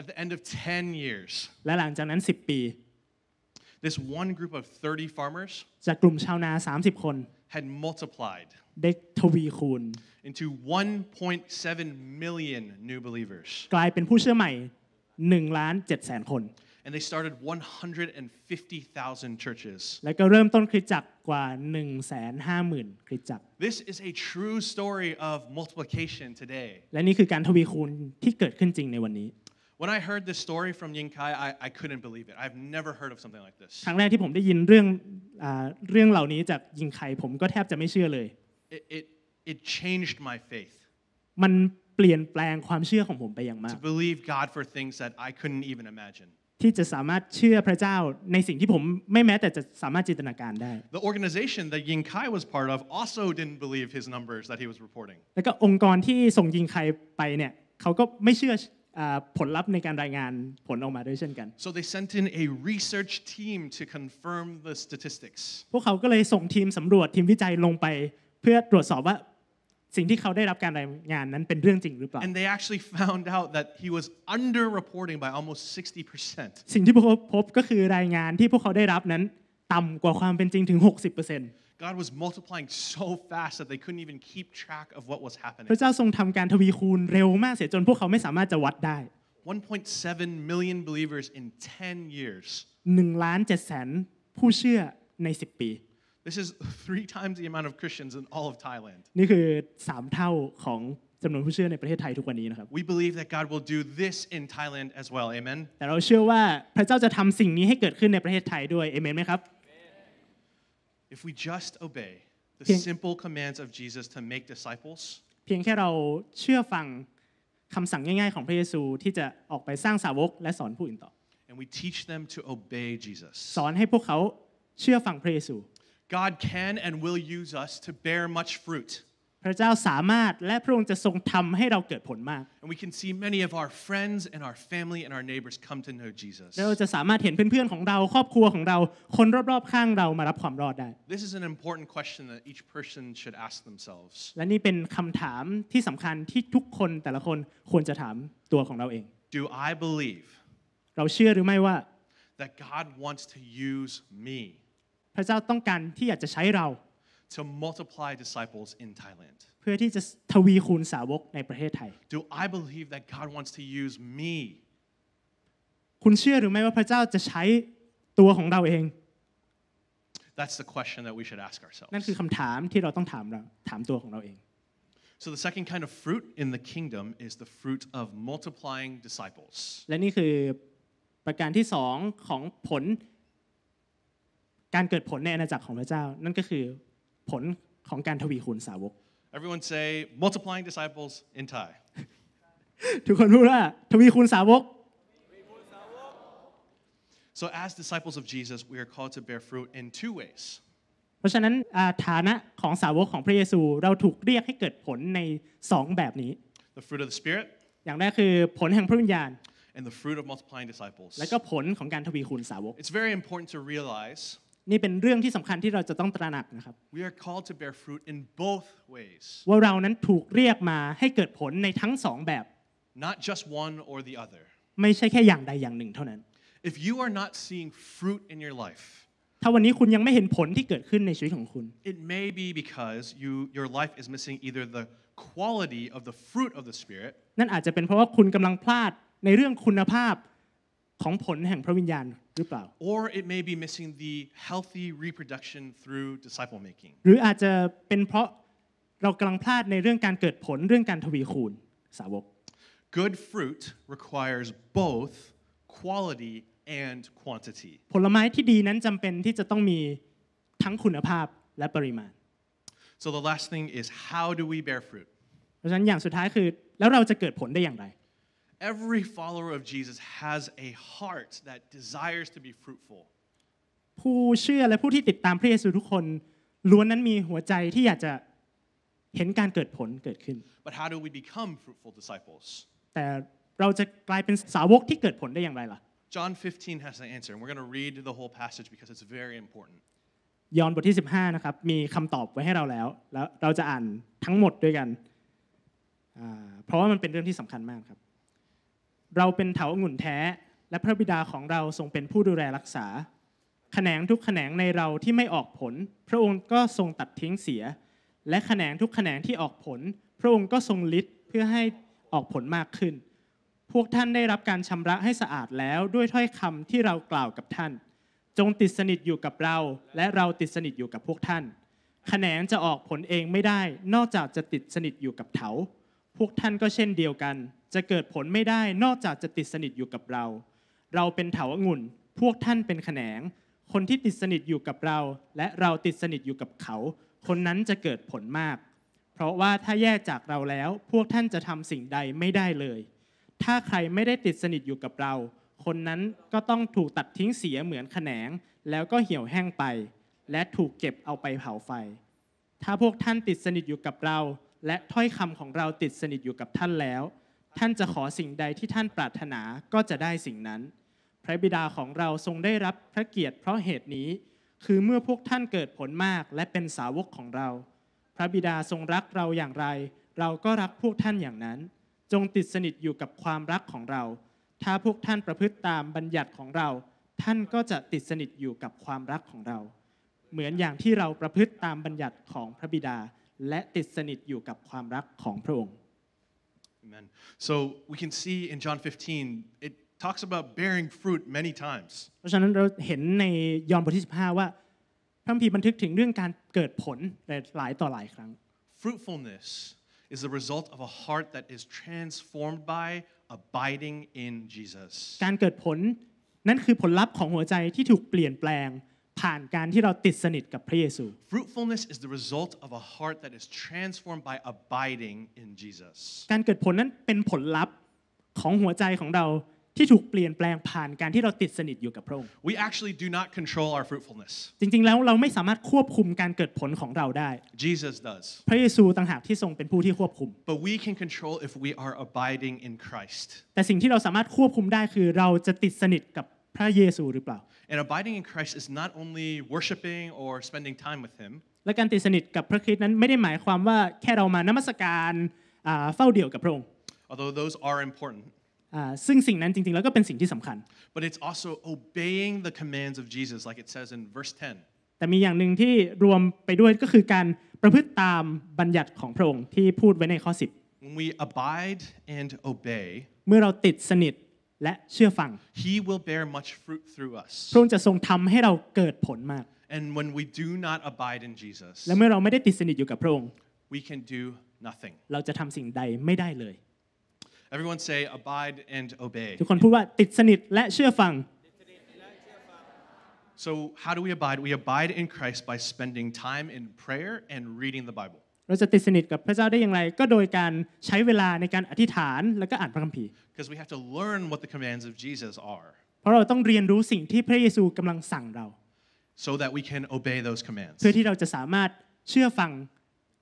At the end of 10 years และหลังจากนั้น 10 ปี this one group of 30 farmers จากกลุ่มชาวนา 30 คน had multiplied ได้ทวีคูณ into 1.7 million new believers กลายเป็นผู้เชื่อใหม่1ล้าน7แสนคน and they started 150,000 churches และก็เริ่มต้นคริสตจักรกว่า150,000คริสตจักร This is a true story of multiplication today และนี่คือการทวีคูณที่เกิดขึ้นจริงในวันนี้ When I heard this story from Ying Kai, I, I couldn't believe it. I've never heard of something like this. Uh, it, it, it changed my faith มันเปลี่ยนแปลงความเชื่อของผมไปอย่างมาก to believe God for things that I couldn't even imagine. ที่จะสามารถเชื่อพระเจ้าในสิ่งที่ผมไม่แม้แต่จะสามารถจินตนาการได้ The organization that Ying Kai was part of also didn't believe his numbers that he was reporting. เขาก็ไม่เชื่อผลลัพธ์ในการรายงานผลออกมาด้วยเช่นกัน so they sent in a research team to confirm the statistics พวกเขา ก็เลยส่งทีมสำรวจทีมวิจัยลงไป เพื่อตรวจสอบว่า สิ่งที่เขาได้รับการรายงานนั้นเป็นเรื่องจริงหรือเปล่า and they actually found out that he was underreporting by almost 60% percent สิ่งที่พบก็คือรายงานที่พวกเขาได้รับนั้นต่ำกว่าความเป็นจริงถึง 60% God was multiplying so fast that they couldn't even keep track of what was happening. 1.7 million believers in 10 years. This is three times the amount of Christians in all of Thailand. We believe that God will do this in Thailand as well. Amen. แต่เราเชื่อว่าพระเจ้าจะทำสิ่งนี้ให้เกิดขึ้นในประเทศไทยด้วยเอเมนไหมครับ if we just obey the simple commands of Jesus to make disciples, เพียงแค่เราเชื่อฟังคำสั่งง่ายๆของพระเยซูที่จะออกไปสร้างสาวกและสอนผู้อื่นต่อ and we teach them to obey Jesus สอนให้พวกเขาเชื่อฟังพระเยซู God can and will use us to bear much fruit พระเจ้าสามารถและพระองค์จะทรงทำให้เราเกิดผลมาก And we can see many of our friends and our family and our neighbors come to know Jesus เราจะสามารถเห็นเพื่อนๆของเราครอบครัวของเรา คนรอบๆข้างเรามารับความรอดได้ This is an important question that each person should ask themselves และนี่เป็นคำถามที่สำคัญที่ทุกคนแต่ละคนควรจะถามตัวของเราเอง Do I believe เราเชื่อหรือไม่ว่า that God wants to use me พระเจ้าต้องการที่อยากจะใช้เรา to multiply disciples in Thailand เพื่อที่จะทวีคูณสาวกในประเทศไทย Do I believe that God wants to use me คุณเชื่อหรือไม่ว่าพระเจ้าจะใช้ตัวของเราเอง That's the question that we should ask ourselves นั่นคือคำถามที่เราต้องถามเราถามตัวของเราเอง So the second kind of fruit in the kingdom is the fruit of multiplying disciples และนี่คือประการที่สองของผล การเกิดผลในอาณาจักรของพระเจ้า นั่นก็คือผลของการทวีคูณสาวก Everyone say multiplying disciples in Thai ทุกคนรู้ว่าทวีคูณสาวก So as disciples of Jesus we are called to bear fruit in two ways เพราะฉะนั้นฐานะของสาวกของพระเยซูเราถูกเรียกให้เกิดผลในสองแบบนี้ The fruit of the Spirit อย่างแรกคือผลแห่งพระวิญญาณ and the fruit of multiplying disciples และก็ผลของการทวีคูณสาวก It's very important to realize นี่เป็นเรื่องที่สำคัญที่เราจะต้องตระหนักนะครับ We are called to bear fruit in both ways ว่าเรานั้นถูกเรียกมาให้เกิดผลในทั้งสองแบบ Not just one or the other ไม่ใช่แค่อย่างใดอย่างหนึ่งเท่านั้น If you are not seeing fruit in your life ถ้าวันนี้คุณยังไม่เห็นผลที่เกิดขึ้นในชีวิตของคุณ It may be because you your life is missing either the quality of the fruit of the spirit นั่นอาจจะเป็นเพราะว่าคุณกำลังพลาดในเรื่องคุณภาพของผลแห่งพระวิญญาณหรือเปล่า or it may be missing the healthy reproduction through disciple making หรืออาจจะเป็นเพราะเรากำลังพลาดในเรื่องการเกิดผลเรื่องการทวีคูณสาวก good fruit requires both quality and quantity ผลไม้ที่ดีนั้นจำเป็นที่จะต้องมีทั้งคุณภาพและปริมาณ so the last thing is how do we bear fruit เพราะฉะนั้นอย่างสุดท้ายคือแล้วเราจะเกิดผลได้อย่างไร Every follower of Jesus has a heart that desires to be fruitful. ผู้เชื่อและผู้ที่ติดตามพระเยซูทุกคน ล้วนนั้นมีหัวใจที่อยากจะเห็นการเกิดผลเกิดขึ้น But how do we become fruitful disciples? แต่เราจะกลายเป็นสาวกที่เกิดผลได้อย่างไรล่ะ John 15 has the answer and we're going to read the whole passage because it's very important. ยอห์นบทที่15นะครับมีคำตอบไว้ให้เราแล้ว แล้วเราจะอ่านทั้งหมดด้วยกันเพราะว่ามันเป็นเรื่องที่สำคัญมากครับเราเป็นเถาองุ่นแท้ และพระบิดาของเราทรงเป็นผู้ดูแลรักษาแขนงทุกแขนงในเราที่ไม่ออกผล พระองค์ก็ทรงตัดทิ้งเสีย และแขนงทุกแขนงที่ออกผล พระองค์ก็ทรงลิดเพื่อให้ออกผลมากขึ้น พวกท่านได้รับการชำระให้สะอาดแล้วด้วยถ้อยคำที่เรากล่าวกับท่าน จงติดสนิทอยู่กับเรา และเราติดสนิทอยู่กับพวกท่านแขนงจะออกผลเองไม่ได้ นอกจากจะติดสนิทอยู่กับเถาพวกท่านก็เช่นเดียวกัน จะเกิดผลไม่ได้นอกจากจะติดสนิทอยู่กับเรา เราเป็นเถาวงุ่น พวกท่านเป็นแขนง คนที่ติดสนิทอยู่กับเรา และเราติดสนิทอยู่กับเขา คนนั้นจะเกิดผลมาก เพราะว่าถ้าแยกจากเราแล้ว พวกท่านจะทำสิ่งใดไม่ได้เลย ถ้าใครไม่ได้ติดสนิทอยู่กับเรา คนนั้นก็ต้องถูกตัดทิ้งเสียเหมือนแขนง แล้วก็เหี่ยวแห้งไป และถูกเก็บเอาไปเผาไฟ ถ้าพวกท่านติดสนิทอยู่กับเราและถ้อยคำของเราติดสนิทอยู่กับท่านแล้ว ท่านจะขอสิ่งใดที่ท่านปรารถนาก็จะได้สิ่งนั้น พระบิดาของเราทรงได้รับพระเกียรติเพราะเหตุนี้ คือเมื่อพวกท่านเกิดผลมากและเป็นสาวกของเรา พระบิดาทรงรักเราอย่างไรเราก็รักพวกท่านอย่างนั้น จงติดสนิทอยู่กับความรักของเรา ถ้าพวกท่านประพฤติตามบัญญัติของเรา ท่านก็จะติดสนิทอยู่กับความรักของเรา เหมือนอย่างที่เราประพฤติตามบัญญัติของพระบิดาและติดสนิทอยู่กับความรักของพระองค์ Amen. So we can see in John 15 it talks about bearing fruit many times. เพราะฉะนั้นเราเห็นในยอห์นบทที่15 ว่า พระคัมภีร์บันทึกถึงเรื่องการเกิดผลหลายต่อหลายครั้ง Fruitfulness is the result of a heart that is transformed by abiding in Jesus. การเกิดผลนั่นคือผลลัพธ์ของหัวใจที่ถูกเปลี่ยนแปลงผ่านการที่เราติดสนิทกับพระเยซู Fruitfulness is the result of a heart that is transformed by abiding in Jesus การเกิดผลนั้นเป็นผลลัพธ์ของหัวใจของเราที่ถูกเปลี่ยนแปลงผ่านการที่เราติดสนิทอยู่กับพระองค์ We actually do not control our fruitfulness จริงๆแล้วเราไม่สามารถควบคุมการเกิดผลของเราได้ Jesus does พระเยซูต่างหากที่ทรงเป็นผู้ที่ควบคุม But we can control if we are abiding in Christ แต่สิ่งที่เราสามารถควบคุมได้คือเราจะติดสนิทกับพระเยซูหรือเปล่า And abiding in Christ is not only worshiping or spending time with Him. และการติดสนิทกับพระคริสต์นั้นไม่ได้หมายความว่าแค่เรามานมัสการเฝ้าเดี่ยวกับพระองค์ Although those are important. ซึ่งสิ่งนั้นจริงๆแล้วก็เป็นสิ่งที่สำคัญ But it's also obeying the commands of Jesus like it says in verse 10. แต่มีอย่างหนึ่งที่รวมไปด้วยก็คือการประพฤติตามบัญญัติของพระองค์ที่พูดไว้ในข้อ10 When we abide and obey เมื่อเราติดสนิทและเชื่อฟัง He will bear much fruit through us พระองค์จะทรงทำให้เราเกิดผลมาก And when we do not abide in Jesus และเมื่อเราไม่ได้ติดสนิทอยู่กับพระองค์ We can do nothing เราจะทำสิ่งใดไม่ได้เลย Everyone say abide and obey ทุกคนพูดว่า ติดสนิทและเชื่อฟัง So how do we abide? We abide in Christ by spending time in prayer and reading the Bible. ราจะติดสนิทกับพระเจ้าได้อย่างไร ก็โดยการใช้เวลาในการอธิษฐานแล้วก็อ่านพระคัมภีร์ Because we have to learn what the commands of Jesus are. เพราะเราต้องเรียนรู้สิ่งที่พระเยซูกำลังสั่งเรา So that we can obey those commands. เพื่อที่เราจะสามารถเชื่อฟัง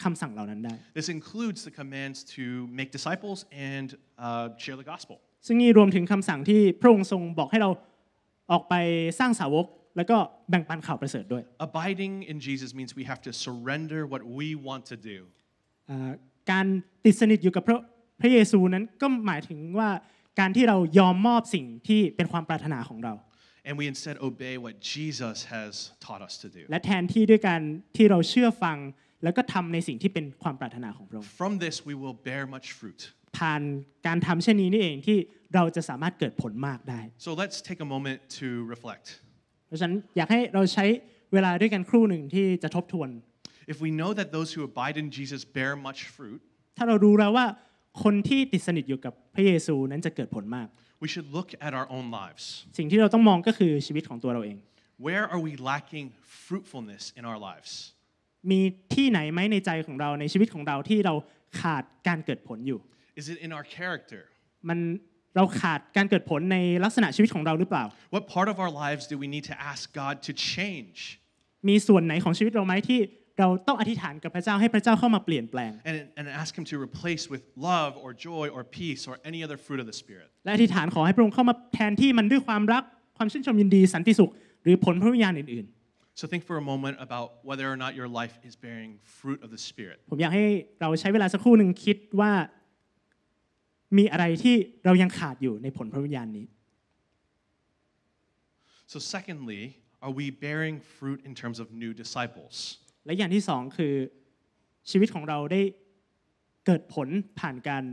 คำสั่งเหล่านั้นได้ This includes the commands to make disciples and uh, share the gospel. ซึ่งนี่รวมถึงคำสั่งที่พระองค์ทรงบอกให้เราออกไปสร้างสาวกแล้วก็แบ่งปันข่าวประเสริฐด้วย Abiding in Jesus means we have to surrender what we want to do การติดสนิทอยู่กับพระพระเยซูนั้นก็หมายถึงว่าการที่เรายอมมอบสิ่งที่เป็นความปรารถนาของเรา and we instead obey what Jesus has taught us to do และแทนที่ด้วยการที่เราเชื่อฟัง แล้วก็ทำในสิ่งที่เป็นความปรารถนาของพระองค์ from this we will bear much fruit ผ่านการทำเช่นนี้นี่เองที่เราจะสามารถเกิดผลมากได้ so let's take a moment to reflect พราะฉะนั้นอยากให้เราใช้เวลาด้วยกันครู่หนึ่งที่จะทบทวน If we know that those who abide in Jesus bear much fruit ถ้าเรารู้แล้วว่าคนที่ติดสนิทอยู่กับพระเยซูนั้นจะเกิดผลมาก We should look at our own lives สิ่งที่เราต้องมองก็คือชีวิตของตัวเราเอง Where are we lacking fruitfulness in our lives มีที่ไหนไหมในใจของเราในชีวิตของเราที่เราขาดการเกิดผลอยู่ Is it in our character มันเราขาดการเกิดผลในลักษณะชีวิตของเราหรือเปล่า What part of our lives do we need to ask God to change มีส่วนไหนของชีวิตเราไหมที่ เราต้องอธิษฐานกับพระเจ้าให้พระเจ้าเข้ามาเปลี่ยนแปลง and and ask him to replace with love or joy or peace or any other fruit of the spirit และอธิษฐานขอให้พระองค์เข้ามาแทนที่มันด้วยความรักความชื่นชมยินดีสันติสุข หรือผลพระวิญญาณอื่น So think for a moment about whether or not your life is bearing fruit of the spirit ผมอยากให้เราใช้เวลาสักครู่หนึ่งคิดว่ามีอะไรที่เรายังขาดอยู่ในผลพระวิญญาณนี้ so secondly are we bearing fruit in terms of new disciples และอย่างที่สองคือชีวิตของเราได้เกิดผลผ่านการ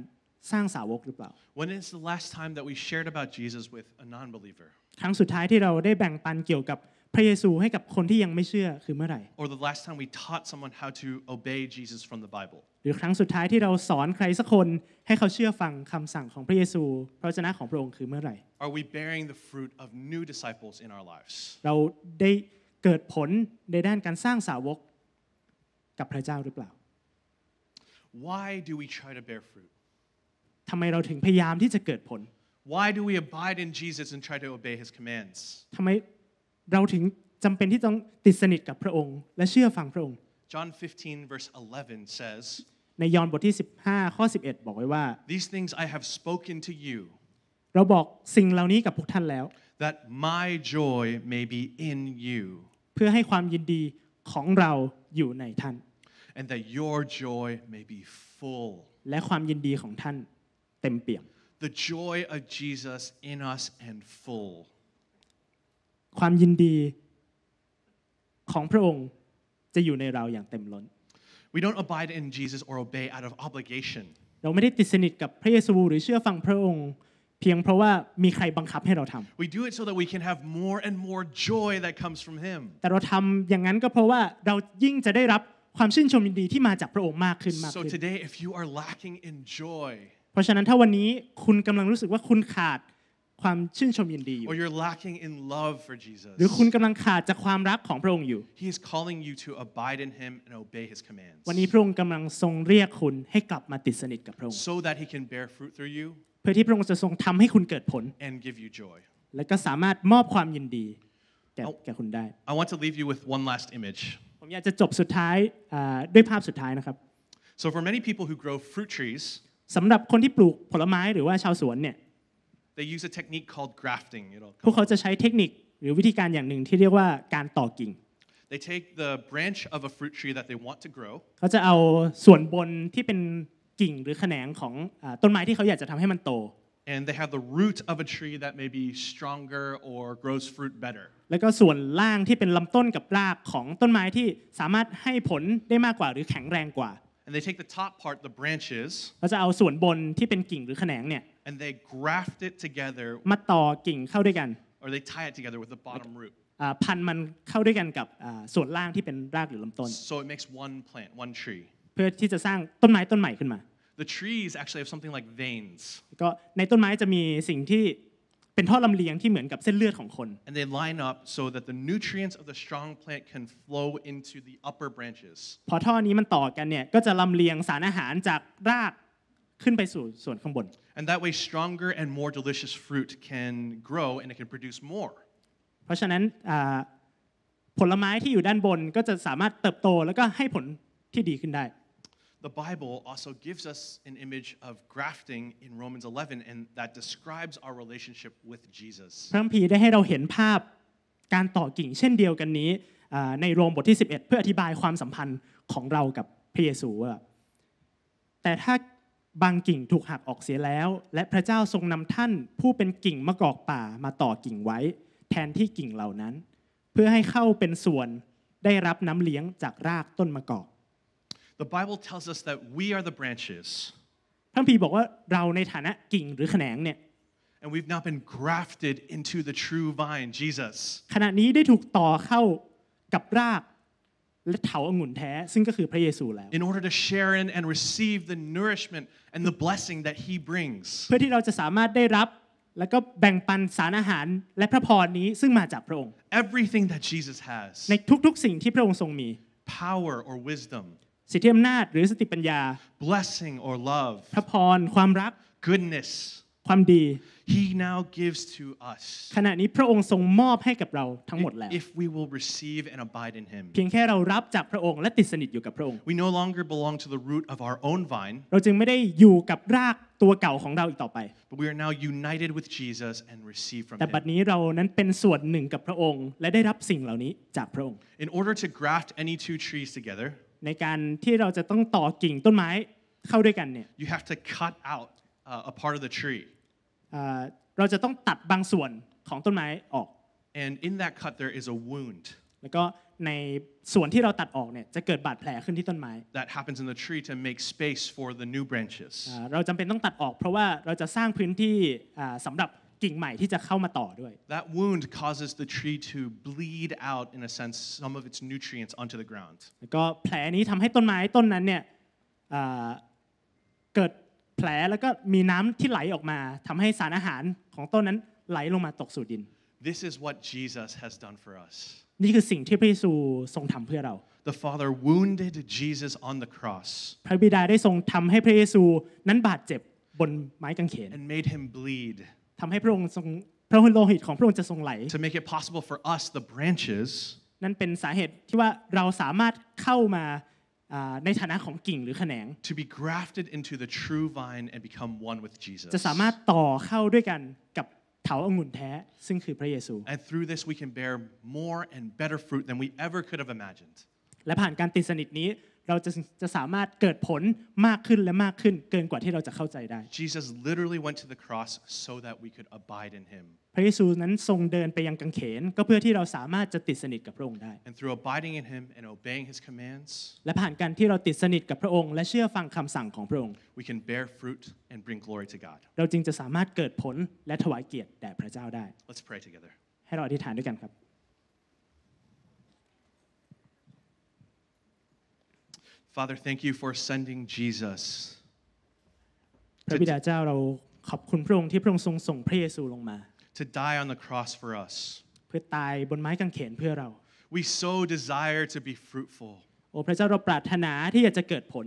สร้างสาวกหรือเปล่า When is the last time that we shared about Jesus with a non-believer ครั้งสุดท้ายที่เราได้แบ่งปันเกี่ยวกับพระเยซูให้กับคนที่ยังไม่เชื่อคือเมื่อไหร่ Or the last time we taught someone how to obey Jesus from the Bible รือครั้งสุดท้ายที่เราสอนใครสักคนให้เขาเชื่อฟังคำสั่งของพระเยซูพระวจนะของพระองค์คือเมื่อไหร่ Are we bearing the fruit of new disciples in our lives เราได้เกิดผลในด้านการสร้างสาวกกับพระเจ้าหรือเปล่า Why do we try to bear fruit ทำไมเราถึงพยายามที่จะเกิดผล Why do we abide in Jesus and try to obey His commands ทำไมเราถึงจำเป็นที่ต้องติดสนิทกับพระองค์ และเชื่อฟังพระองค์ John 15 verse 11 says ในยอห์นบทที่ 15ข้อ11บอกไว้ว่า These things I have spoken to you เราบอกสิ่งเหล่านี้กับพวกท่านแล้ว that my joy may be in you เพื่อให้ความยินดีของเราอยู่ในท่าน and that your joy may be full และความยินดีของท่านเต็มเปี่ยม the joy of Jesus in us and full ความยินดีของพระองค์จะอยู่ในเราอย่างเต็มล้น We don't abide in Jesus or obey out of obligation. เราไม่ได้ติดสนิทกับพระเยซูหรือเชื่อฟังพระองค์เพียงเพราะว่ามีใครบังคับให้เราทำ We do it so that we can have more and more joy that comes from Him. แต่เราทำอย่างนั้นก็เพราะว่าเรายิ่งจะได้รับความชื่นชมยินดีที่มาจากพระองค์มากขึ้นมากขึ้น So today if you are lacking in joy เพราะฉะนั้นถ้าวันนี้คุณกำลังรู้สึกว่าคุณขาดความชื่นชมยินดีอยู่หรือคุณกำลังขาดจากความรักของพระองค์อยู่ He is calling you to abide in Him and obey His commands วันนี้พระองค์กำลังทรงเรียกคุณให้กลับมาติดสนิทกับพระองค์ so that He can bear fruit through you เพื่อที่พระองค์จะทรงทำให้คุณเกิดผล and give you joy และก็สามารถมอบความยินดีแก่แก่คุณได้ I want to leave you with one last image ผมอยากจะจบสุดท้ายด้วยภาพสุดท้ายนะครับ so for many people who grow fruit trees สำหรับคนที่ปลูกผลไม้หรือว่าชาวสวนเนี่ย They use a technique called grafting. พวกเขาจะใช้เทคนิคหรือวิธีการอย่างหนึ่งที่เรียกว่าการต่อกิ่ง They take the branch of a fruit tree that they want to grow. เขาจะเอาส่วนบนที่เป็นกิ่งหรือแขนงของต้นไม้ที่เขาอยากจะทำให้มันโต And they have the root of a tree that may be stronger or grows fruit better. แล้วก็ส่วนล่างที่เป็นลำต้นกับรากของต้นไม้ที่สามารถให้ผลได้มากกว่าหรือแข็งแรงกว่า And they take the top part, the branches, เขาจะเอาส่วนบนที่เป็นกิ่งหรือแขนงเนี่ย and they graft it together มาต่อกิ่งเข้าด้วยกัน or they tie it together with the bottom root พันมันเข้าด้วยกันกับส่วนล่างที่เป็นรากหรือลำต้น so it makes one plant one tree เพื่อที่จะสร้างต้นไม้ต้นใหม่ขึ้นมา the trees actually have something like veins ก็ในต้นไม้จะมีสิ่งที่เป็นท่อลำเลียงที่เหมือนกับเส้นเลือดของคน and they line up so that the nutrients of the strong plant can flow into the upper branches พอท่อนี้มันต่อกันเนี่ยก็จะลำเลียงสารอาหารจากรากขึ้นไปสู่ส่วนข้างบน And that way, stronger and more delicious fruit can grow and it can produce more. Uh, the Bible also gives us an image of grafting in Romans 11, and that describes our relationship with Jesus. พระคัมภีร์ได้ให้เราเห็นภาพการต่อกิ่งเช่นเดียวกันนี้ในโรมบทที่11 uh, บางกิ่งถูกหักออกเสียแล้ว และพระเจ้าทรงนำท่าน ผู้เป็นกิ่งมะกอกป่ามาต่อกิ่งไว้ แทนที่กิ่งเหล่านั้น เพื่อให้เข้าเป็นส่วนได้รับน้ำเลี้ยงจากรากต้นมะกอก The Bible tells us that we are the branches พระพีบอกว่าเราในฐานะกิ่งหรือแขนงเนี่ย and we've now been grafted into the true vine Jesus ขณะนี้ได้ถูกต่อเข้ากับรากและเถาองุ่นแท้ซึ่งก็คือพระเยซูแล้ว In order to share in and receive the nourishment and the blessing that he brings เพื่อที่เราจะสามารถได้รับ แล้วก็แบ่งปันสารอาหาร และพระพรนี้ซึ่งมาจากพระองค์ Everything that Jesus has ในทุกๆสิ่งที่พระองค์ทรงมี Power or wisdom สิทธิอำนาจหรือสติปัญญา Blessing or love พระพรความรัก Goodness ความดี He now gives to us ขณะนี้พระองค์ทรงมอบให้กับเราทั้งหมดแล้ว If we will receive and abide in Him เพียงแค่เรารับจากพระองค์ และติดสนิทอยู่กับพระองค์ We no longer belong to the root of our own vine เราจึงไม่ได้อยู่กับรากตัวเก่าของเราอีกต่อไป But we are now united with Jesus and receive from Him แต่บัดนี้เรานั้นเป็นส่วนหนึ่งกับพระองค์และได้รับสิ่งเหล่านี้จากพระองค์ In order to graft any two trees together ในการที่เราจะต้องต่อกิ่งต้นไม้เข้าด้วยกันเนี่ย You have to cut out uh, a part of the tree เราจะต้องตัดบางส่วนของต้นไม้ออก and in that cut there is a wound แล้วก็ในส่วนที่เราตัดออกเนี่ยจะเกิดบาดแผลขึ้นที่ต้นไม้ that happens in the tree to make space for the new branches เราจำเป็นต้องตัดออกเพราะว่าเราจะสร้างพื้นที่สำหรับกิ่งใหม่ที่จะเข้ามาต่อด้วย That wound causes the tree to bleed out in a sense some of its nutrients onto the ground แล้วก็แผลนี้ทำให้ต้นไม้ต้นนั้นเนี่ยแผลแล้วก็มีน้ำที่ไหลออกมา ทำให้สารอาหาร ของต้นนั้นไหลลงมาตกสู่ดิน This is what Jesus has done for us นี่คือสิ่งที่พระเยซูทรงทำเพื่อเรา The Father wounded Jesus on the cross พระบิดาได้ทรงทำให้พระเยซูนั้นบาดเจ็บบนไม้กางเขน And made him bleed ทำให้พระองค์ทรงพระุโลหิตของพระองค์จะทรงไหล To make it possible for us the branches นั่นเป็นสาเหตุที่ว่าเราสามารถเข้ามาในฐานะของกิ่งหรือแขนง to be grafted into the true vine and become one with Jesus จะสามารถต่อเข้าด้วยกันกับเถาองุ่นแท้ ซึ่งคือพระเยซู and through this we can bear more and better fruit than we ever could have imagined และผ่านการติดสนิทนี้เราจะจะสามารถเกิดผลมากขึ้นและมากขึ้นเกินกว่าที่เราจะเข้าใจได้ Jesus literally went to the cross so that we could abide in him พระเยซูนั้นทรงเดินไปยังกังเขน ก็เพื่อที่เราสามารถจะติดสนิทกับพระองค์ได้ And through abiding in him and obeying his commands และผ่านการที่เราติดสนิทกับพระองค์ และเชื่อฟังคำสั่งของพระองค์ We can bear fruit and bring glory to God เราจึงจะสามารถเกิดผลและถวายเกียรติแด่พระเจ้าได้ Let's pray together ให้เราอธิษฐานด้วยกันครับ Father, thank you for sending Jesus. พระบิดาเจ้าเราขอบคุณพระองค์ที่พระองค์ทรงส่งพระเยซูลงมา to die on the cross for us. เพื่อตายบนไม้กางเขนเพื่อเรา We so desire to be fruitful. โอ้พระเจ้าเราปรารถนาที่อยากจะเกิดผล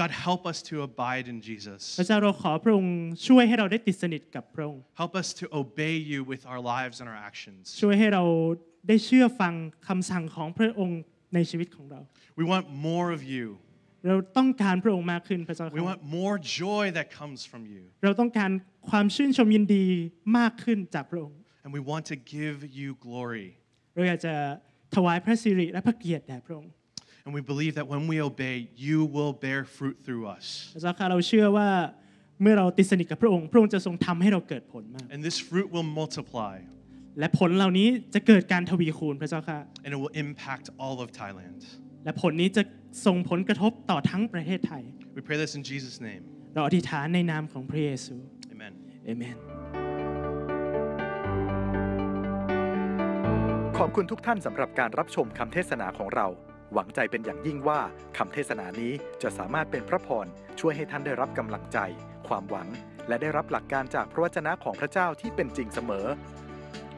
God help us to abide in Jesus. พระเจ้าเราขอพระองค์ช่วยให้เราได้ติดสนิทกับพระองค์ Help us to obey you with our lives and our actions. ช่วยให้เราได้เชื่อฟังคำสั่งของพระองค์ We want more of you We want more joy that comes from you And we want to give you glory เราอยากจะถวายพระสิริและพระเกียรติแด่พระองค์ And we believe that when we obey, you will bear fruit through us. And this fruit will multiply. และผลเหล่านี้จะเกิดการทวีคูณพระเจ้าค่ะ and it will impact all of Thailand และผลนี้จะส่งผลกระทบต่อทั้งประเทศไทย we pray this in Jesus name เราอธิษฐานในนามของพระเยซู amen amen ขอบคุณทุกท่านสำหรับการรับชมคำเทศนาของเรา หวังใจเป็นอย่างยิ่งว่าคำเทศนานี้จะสามารถเป็นพระพรช่วยให้ท่านได้รับกำลังใจ ความหวัง และได้รับหลักการจากพระวจนะของพระเจ้าที่เป็นจริงเสมอ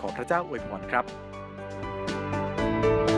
ขอพระเจ้าอวยพรครับ